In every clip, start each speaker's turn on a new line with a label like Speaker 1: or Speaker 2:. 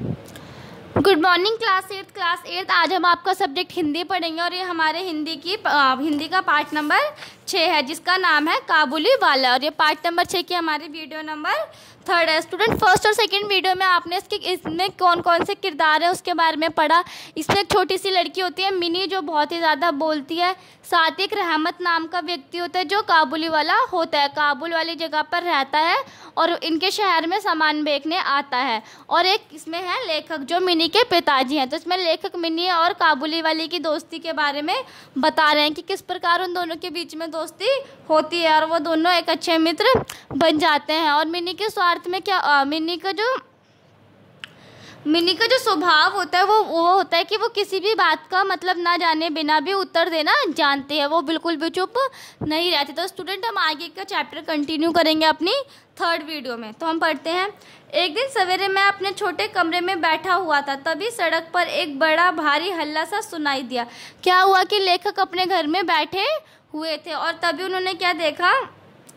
Speaker 1: good morning class eighth class eighth आज हम आपका सब्जेक्ट हिंदी पढ़ेंगे और ये हमारे हिंदी की हिंदी का पार्ट नंबर छः है जिसका नाम है काबुली वाला और ये पार्ट नंबर छः की हमारी वीडियो नंबर थर्ड है स्टूडेंट फर्स्ट और सेकंड वीडियो में आपने इसके इसमें कौन कौन से किरदार हैं उसके बारे में पढ़ा इसमें एक छोटी सी लड़की होती है मिनी जो बहुत ही ज़्यादा बोलती है साथ एक रहमत नाम का व्यक्ति होता है जो काबुली वाला होता है काबुल वाली जगह पर रहता है और इनके शहर में सामान बेचने आता है और एक इसमें है लेखक जो मिनी के पिताजी हैं तो इसमें लेखक मिनी और काबुली वाली की दोस्ती के बारे में बता रहे हैं कि किस प्रकार उन दोनों के बीच में दोस्ती होती है और वो दोनों एक अच्छे मित्र बन जाते हैं और मिनी के स्वार्थ साथ में क्या आ, मिनी का जो मिनी का जो स्वभाव होता है वो वो होता है कि वो किसी भी बात का मतलब ना जाने बिना भी उत्तर देना जानते हैं वो बिल्कुल भी चुप नहीं रहते तो स्टूडेंट हम आगे का चैप्टर कंटिन्यू करेंगे अपनी थर्ड वीडियो में तो हम पढ़ते हैं एक दिन सवेरे मैं अपने छोटे कमरे में बैठा हुआ था तभी सड़क पर एक बड़ा भारी हल्ला सा सुनाई दिया क्या हुआ कि लेखक अपने घर में बैठे हुए थे और तभी उन्होंने क्या देखा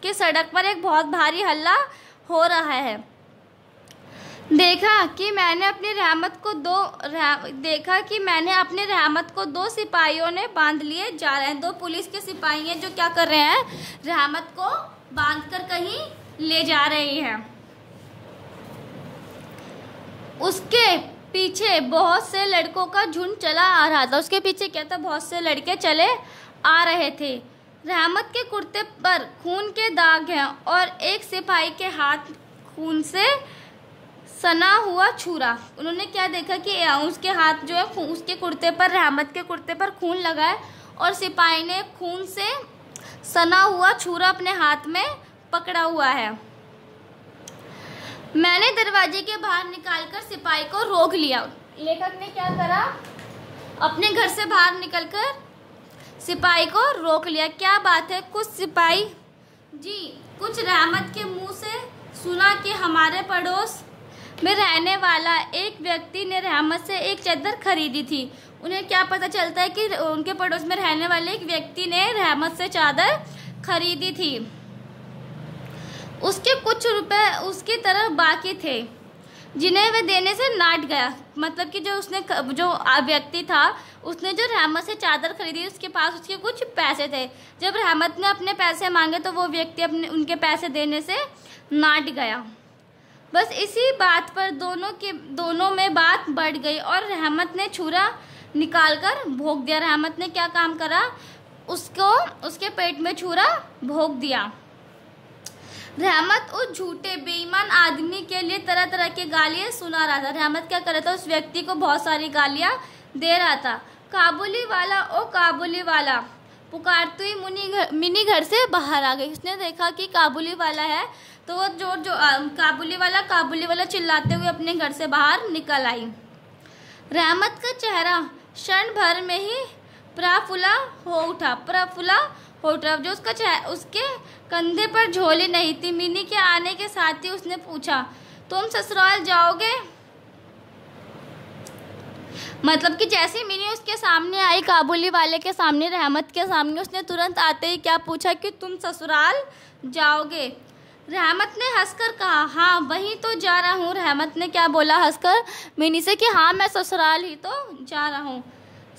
Speaker 1: कि सड़क पर एक बहुत भारी हल्ला हो रहा है देखा कि मैंने अपनी रहमत को दो रह, देखा कि मैंने अपने रहमत को दो सिपाहियों ने बांध लिए जा रहे हैं दो पुलिस के सिपाही हैं जो क्या कर रहे हैं रहमत को बांध कर कहीं ले जा रही हैं उसके पीछे बहुत से लड़कों का झुंड चला आ रहा था उसके पीछे क्या था बहुत से लड़के चले आ रहे थे रहमत के कुर्ते पर खून के दाग हैं और एक सिपाही के हाथ खून से सना हुआ छुरा उन्होंने क्या देखा कि उसके हाथ जो है उसके कुर्ते पर रहमत के कुर्ते पर खून लगा है और सिपाही ने खून से सना हुआ छुरा अपने हाथ में पकड़ा हुआ है मैंने दरवाजे के बाहर निकालकर सिपाही को रोक लिया लेखक ने क्या करा अपने घर से बाहर निकलकर सिपाही को रोक लिया क्या बात है कुछ सिपाही जी कुछ रहमत के मुंह से सुना कि हमारे पड़ोस में रहने वाला एक व्यक्ति ने रहमत से एक चादर खरीदी थी उन्हें क्या पता चलता है कि उनके पड़ोस में रहने वाले एक व्यक्ति ने रहमत से चादर खरीदी थी उसके कुछ रुपए उसकी तरफ बाकी थे जिन्हें वह देने से नाट गया मतलब कि जो उसने जो व्यक्ति था उसने जो रहमत से चादर खरीदी उसके पास उसके कुछ पैसे थे जब रहमत ने अपने पैसे मांगे तो वो व्यक्ति अपने उनके पैसे देने से नाट गया बस इसी बात पर दोनों के दोनों में बात बढ़ गई और रहमत ने छुरा निकाल कर भोग दिया रहमत ने क्या काम करा उसको उसके पेट में छुरा भोग दिया रहमत उस झूठे बेईमान आदमी के लिए तरह तरह के गालियाँ सुना रहा था रहमत क्या कर रहा था उस व्यक्ति को बहुत सारी गालियाँ दे रहा था काबुली वाला ओ काबुली वाला पुकारते ही मुनी घर मिनी घर से बाहर आ गई उसने देखा कि काबुली वाला है तो वो जो जो काबुली वाला काबुली वाला चिल्लाते हुए अपने घर से बाहर निकल आई रहमत का चेहरा क्षण भर में ही प्रफुल्ला हो उठा प्रफुल्ला फोटोग्राफ जो उसका उसके कंधे पर झोली नहीं थी मिनी के आने के साथ ही उसने पूछा तुम ससुराल जाओगे मतलब कि जैसे ही मिनी उसके सामने आई काबुली वाले के सामने रहमत के सामने उसने तुरंत आते ही क्या पूछा कि तुम ससुराल जाओगे रहमत ने हंसकर कहा हाँ वहीं तो जा रहा हूँ रहमत ने क्या बोला हंसकर मिनी से कि हाँ मैं ससुराल ही तो जा रहा हूँ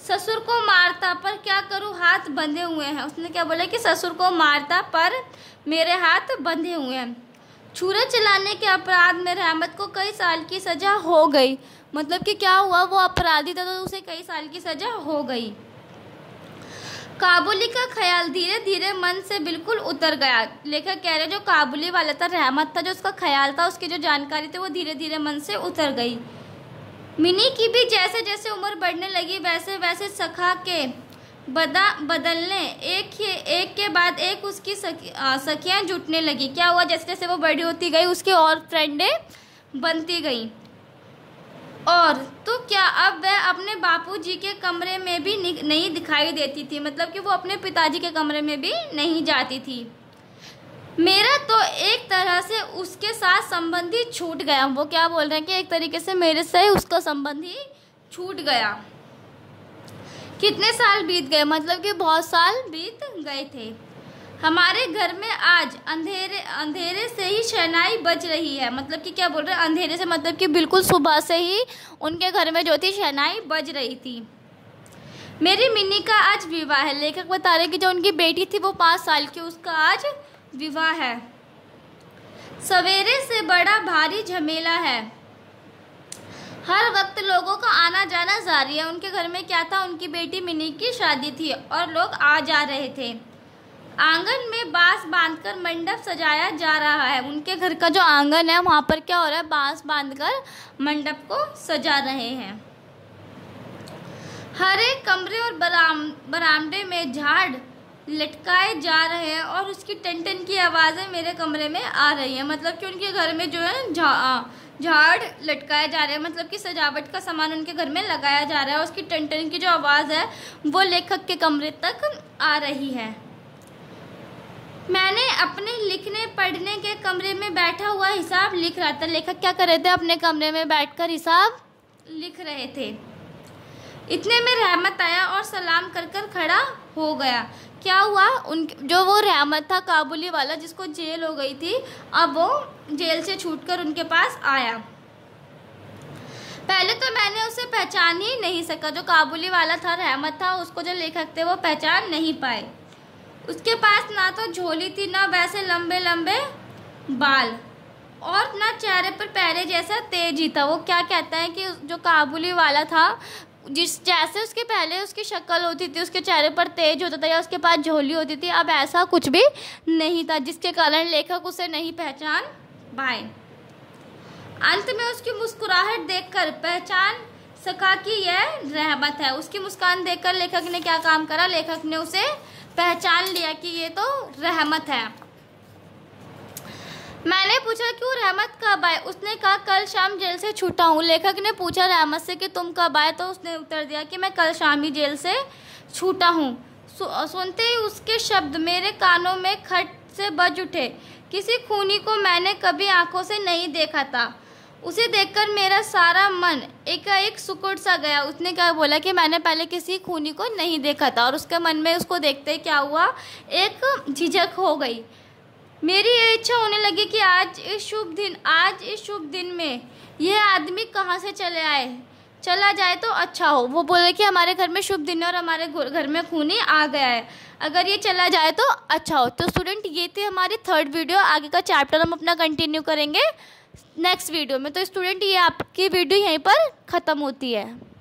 Speaker 1: ससुर को मारता पर क्या करूँ हाथ बंधे हुए हैं उसने क्या बोला कि ससुर को मारता पर मेरे हाथ बंधे हुए हैं छूरे चलाने के अपराध में रहमत को कई साल की सज़ा हो गई मतलब कि क्या हुआ वो अपराधी था तो उसे कई साल की सज़ा हो गई काबुली का ख्याल धीरे धीरे मन से बिल्कुल उतर गया लेखक कह रहे जो काबुली वाला था रहमत था जो उसका ख्याल था उसकी जो जानकारी थी वो धीरे धीरे मन से उतर गई मिनी की भी जैसे जैसे उम्र बढ़ने लगी वैसे वैसे सखा के बदा बदलने एक एक के बाद एक उसकी सखियाँ जुटने लगी क्या हुआ जैसे जैसे वो बड़ी होती गई उसके और फ्रेंडें बनती गई और तो क्या अब वह अपने बापूजी के कमरे में भी नहीं दिखाई देती थी मतलब कि वो अपने पिताजी के कमरे में भी नहीं जाती थी मेरा तो एक तरह से उसके साथ संबंध ही छूट गया वो क्या बोल रहे हैं कि एक तरीके से मेरे से उसका संबंध ही छूट गया कितने साल बीत गए मतलब कि बहुत साल बीत गए थे हमारे घर में आज अंधेरे अंधेरे से ही शहनाई बज रही है मतलब कि क्या बोल रहे हैं अंधेरे से मतलब कि बिल्कुल सुबह से ही उनके घर में जो थी शहनाई बज रही थी मेरी मिनी का आज विवाह है लेखक बता रहे कि जो उनकी बेटी थी वो पाँच साल की उसका आज विवाह है सवेरे से बड़ा भारी झमेला है हर वक्त लोगों का आना जाना जारी है उनके घर में क्या था उनकी बेटी मिनी की शादी थी और लोग आ जा रहे थे आंगन में बांस बांधकर मंडप सजाया जा रहा है उनके घर का जो आंगन है वहाँ पर क्या हो रहा है बांस बांधकर मंडप को सजा रहे हैं हर एक कमरे और बराम बरामदे में झाड़ लटकाए जा रहे हैं और उसकी टन टन की आवाज़ें मेरे कमरे में आ रही हैं मतलब कि उनके घर में जो है झाड़ लटकाए जा रहे हैं मतलब कि सजावट का सामान उनके घर में लगाया जा रहा है उसकी टन टन की जो आवाज़ है वो लेखक के कमरे तक आ रही है मैंने अपने लिखने पढ़ने के कमरे में बैठा हुआ हिसाब लिख रहा था लेखक क्या कर रहे थे अपने कमरे में बैठकर हिसाब लिख रहे थे
Speaker 2: इतने में रहमत
Speaker 1: आया और सलाम कर कर खड़ा हो गया क्या हुआ उन जो वो रहमत था काबुली वाला जिसको जेल हो गई थी अब वो जेल से छूटकर उनके पास आया पहले तो मैंने उसे पहचान ही नहीं सका जो काबुली वाला था रहमत था उसको जो लेखक थे वो पहचान नहीं पाए उसके पास ना तो झोली थी ना वैसे लंबे लंबे बाल और ना चेहरे पर पहले जैसा तेज ही था वो क्या कहता है कि जो काबुली वाला था जिस जैसे उसके पहले उसकी शक्ल होती थी उसके चेहरे पर तेज होता था या उसके पास झोली होती थी अब ऐसा कुछ भी नहीं था जिसके कारण लेखक उसे नहीं पहचान पाए अंत में उसकी मुस्कुराहट देखकर पहचान सका कि यह रहमत है उसकी मुस्कान देखकर लेखक ने क्या काम करा लेखक ने उसे पहचान लिया कि ये तो रहमत है मैंने पूछा क्यों रहमत कब आए उसने कहा कल शाम जेल से छूटा हूँ लेखक ने पूछा रहमत से कि तुम कब आए तो उसने उत्तर दिया कि मैं कल शाम ही जेल से छूटा हूँ सु, सुनते ही उसके शब्द मेरे कानों में खट से बज उठे किसी खूनी को मैंने कभी आंखों से नहीं देखा था उसे देखकर मेरा सारा मन एकाएक सुकुट सा गया उसने क्या बोला कि मैंने पहले किसी खूनी को नहीं देखा था और उसके मन में उसको देखते क्या हुआ एक झिझक हो गई मेरी ये इच्छा होने लगी कि आज इस शुभ दिन आज इस शुभ दिन में यह आदमी कहाँ से चले आए चला जाए तो अच्छा हो वो बोले कि हमारे घर में शुभ दिन है और हमारे घर में खूनी आ गया है अगर ये चला जाए तो अच्छा हो तो स्टूडेंट ये थी हमारी थर्ड वीडियो आगे का चैप्टर हम अपना कंटिन्यू करेंगे नेक्स्ट वीडियो में तो स्टूडेंट ये आपकी वीडियो यहीं पर ख़त्म होती है